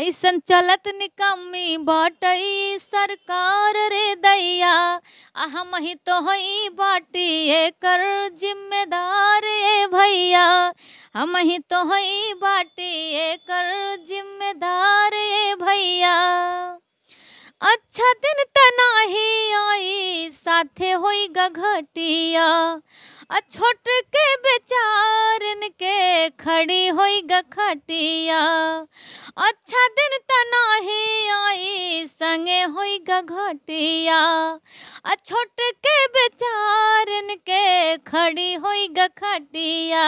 ऐसन चलत निकम्मी बटई सरकार रे दैया हम ही तो हई बाटी कर जिम्मेदार ए भैया हम ही तो हई बाटी कर जिम्मेदार ए भैया छदन तनाही आई साथे होई गघटिया छोट के बेचारन के खड़ी होई गखटिया अच्छा दिन तनाही आई संगे होईगा घटिया आ छोट के बेचारन के खड़ी हो खटिया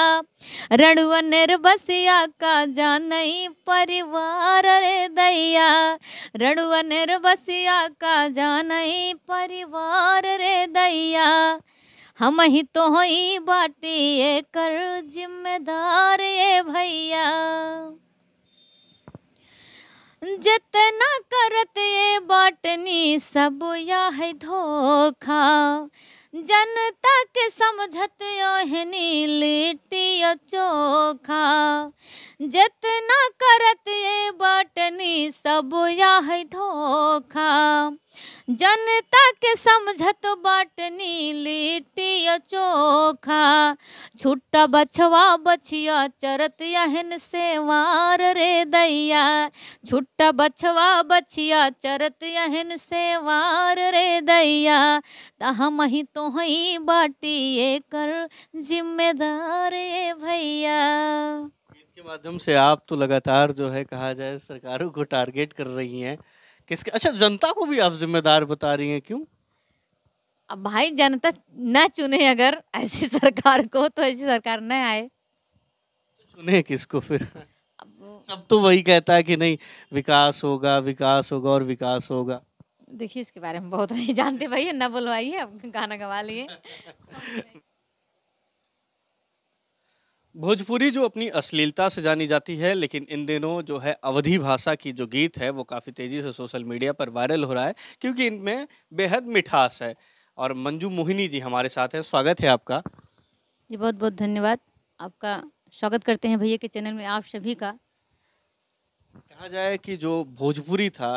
रड़ुआ बसिया का जानई परिवार रे दैया रड़ुआ बसिया का जानई परिवार रे दैया हम ही तो ही बाटी ये कर जिम्मेदार ये भैया जितना करत ये बाटनी सब है धोखा जनता के समझत ओहनी लिटी चोखा जितना करत ये बाटनी सब है धोखा जनता के समझत बटनी लिट्टी चोखा छुट्टा बछवा बछिया चरत यहन से वार रे दैया छुट्टा बछवा बछिया चरत यहन से वार रे दैया तहम ही तो हई बाटी कर जिम्मेदार ये भैया के माध्यम से आप तो लगातार जो है कहा जाए सरकारों को टारगेट कर रही हैं किसके अच्छा जनता को भी आप जिम्मेदार बता रही हैं क्यों अब भाई जनता न चुने अगर ऐसी सरकार को तो ऐसी सरकार न आए चुने किसको फिर सब तो वही कहता है कि नहीं विकास होगा विकास होगा और विकास होगा देखिए इसके बारे में बहुत नहीं जानते भाई ना बुलवाइए अब गाना गवा लिए भोजपुरी जो अपनी अश्लीलता से जानी जाती है लेकिन इन दिनों जो है अवधि भाषा की जो गीत है वो काफ़ी तेज़ी से सोशल मीडिया पर वायरल हो रहा है क्योंकि इनमें बेहद मिठास है और मंजू मोहिनी जी हमारे साथ हैं स्वागत है आपका जी बहुत बहुत धन्यवाद आपका स्वागत करते हैं भैया के चैनल में आप सभी का कहा जाए कि जो भोजपुरी था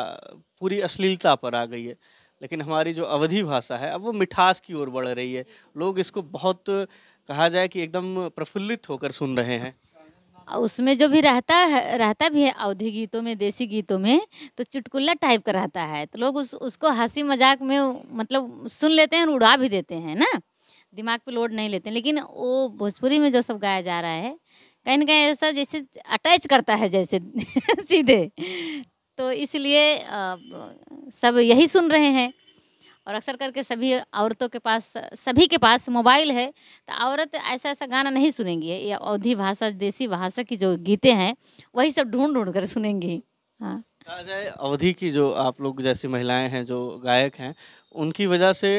पूरी अश्लीलता पर आ गई है लेकिन हमारी जो अवधि भाषा है अब वो मिठास की ओर बढ़ रही है लोग इसको बहुत कहा जाए कि एकदम प्रफुल्लित होकर सुन रहे हैं उसमें जो भी रहता है रहता भी है अवधि गीतों में देसी गीतों में तो चुटकुल्ला टाइप का रहता है तो लोग उस उसको हंसी मजाक में मतलब सुन लेते हैं और उड़ा भी देते हैं ना दिमाग पे लोड नहीं लेते लेकिन वो भोजपुरी में जो सब गाया जा रहा है कहीं ना कहीं ऐसा जैसे अटैच करता है जैसे सीधे तो इसलिए सब यही सुन रहे हैं और अक्सर करके सभी औरतों के पास सभी के पास मोबाइल है तो औरत ऐसा ऐसा गाना नहीं सुनेंगी ये अवधि भाषा देसी भाषा की जो गीते हैं वही सब ढूंढ ढूंढ कर सुनेंगी हाँ कहा जाए अवधि की जो आप लोग जैसी महिलाएं हैं जो गायक हैं उनकी वजह से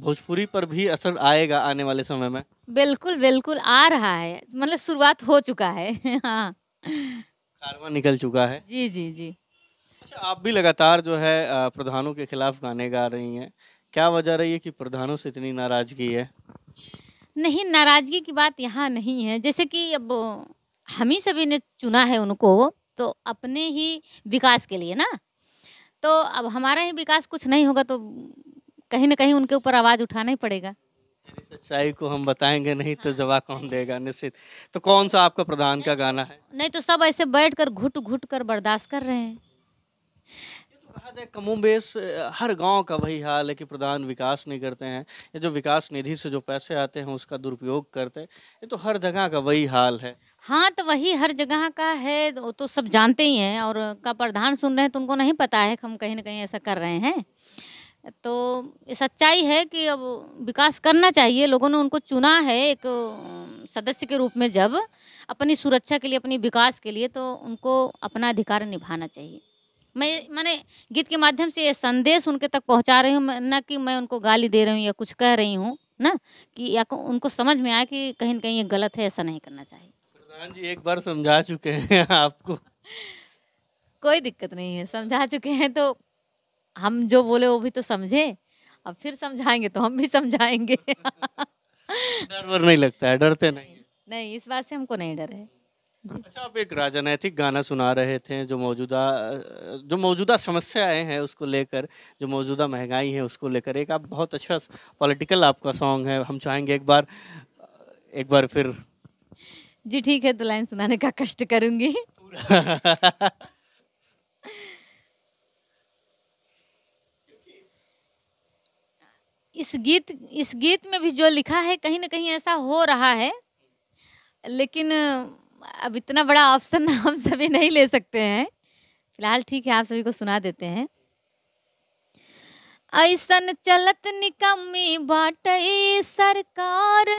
भोजपुरी पर भी असर आएगा आने वाले समय में बिल्कुल बिल्कुल आ रहा है मतलब शुरुआत हो चुका है हाँ कारवा निकल चुका है जी जी जी अच्छा आप भी लगातार जो है प्रधानों के खिलाफ गाने गा रही हैं क्या वजह रही है कि प्रधानों से इतनी नाराजगी है नहीं नाराजगी की बात यहाँ नहीं है जैसे कि अब हम ही सभी ने चुना है उनको तो अपने ही विकास के लिए ना तो अब हमारा ही विकास कुछ नहीं होगा तो कहीं ना कहीं उनके ऊपर आवाज़ उठाना ही पड़ेगा सच्चाई को हम बताएंगे नहीं तो हाँ, जवाब कौन देगा निश्चित तो कौन सा आपका प्रधान का गाना है नहीं तो सब ऐसे बैठ कर घुट घुट कर बर्दाश्त कर रहे हैं कहा जाए कमोबेश हर गांव का वही हाल है कि प्रधान विकास नहीं करते हैं ये जो विकास निधि से जो पैसे आते हैं उसका दुरुपयोग करते हैं ये तो हर जगह का वही हाल है हाँ तो वही हर जगह का है वो तो सब जानते ही हैं और का प्रधान सुन रहे हैं तो उनको नहीं पता है कि हम कहीं ना कहीं ऐसा कर रहे हैं तो सच्चाई है कि अब विकास करना चाहिए लोगों ने उनको चुना है एक सदस्य के रूप में जब अपनी सुरक्षा के लिए अपनी विकास के लिए तो उनको अपना अधिकार निभाना चाहिए मैं मैंने गीत के माध्यम से ये संदेश उनके तक पहुंचा रही हूँ ना कि मैं उनको गाली दे रही हूँ या कुछ कह रही हूँ ना कि या उनको समझ में आया कि कहीं ना कहीं ये गलत है ऐसा नहीं करना चाहिए प्रधान जी एक बार समझा चुके हैं आपको कोई दिक्कत नहीं है समझा चुके हैं तो हम जो बोले वो भी तो समझे अब फिर समझाएंगे तो हम भी समझाएंगे डर नहीं लगता है डरते नहीं नहीं इस बात से हमको नहीं डर है अच्छा आप एक राजनैतिक गाना सुना रहे थे जो मौजूदा जो मौजूदा समस्याएं हैं उसको लेकर जो मौजूदा महंगाई है उसको लेकर एक आप बहुत अच्छा पॉलिटिकल आपका सॉन्ग है हम चाहेंगे एक बार एक बार फिर जी ठीक है तो लाइन सुनाने का कष्ट करूंगी इस गीत इस गीत में भी जो लिखा है कहीं ना कहीं ऐसा हो रहा है लेकिन अब इतना बड़ा ऑप्शन हम सभी नहीं ले सकते हैं फिलहाल ठीक है आप सभी को सुना देते हैं ऐसन चलत निकम्मी बाटे सरकार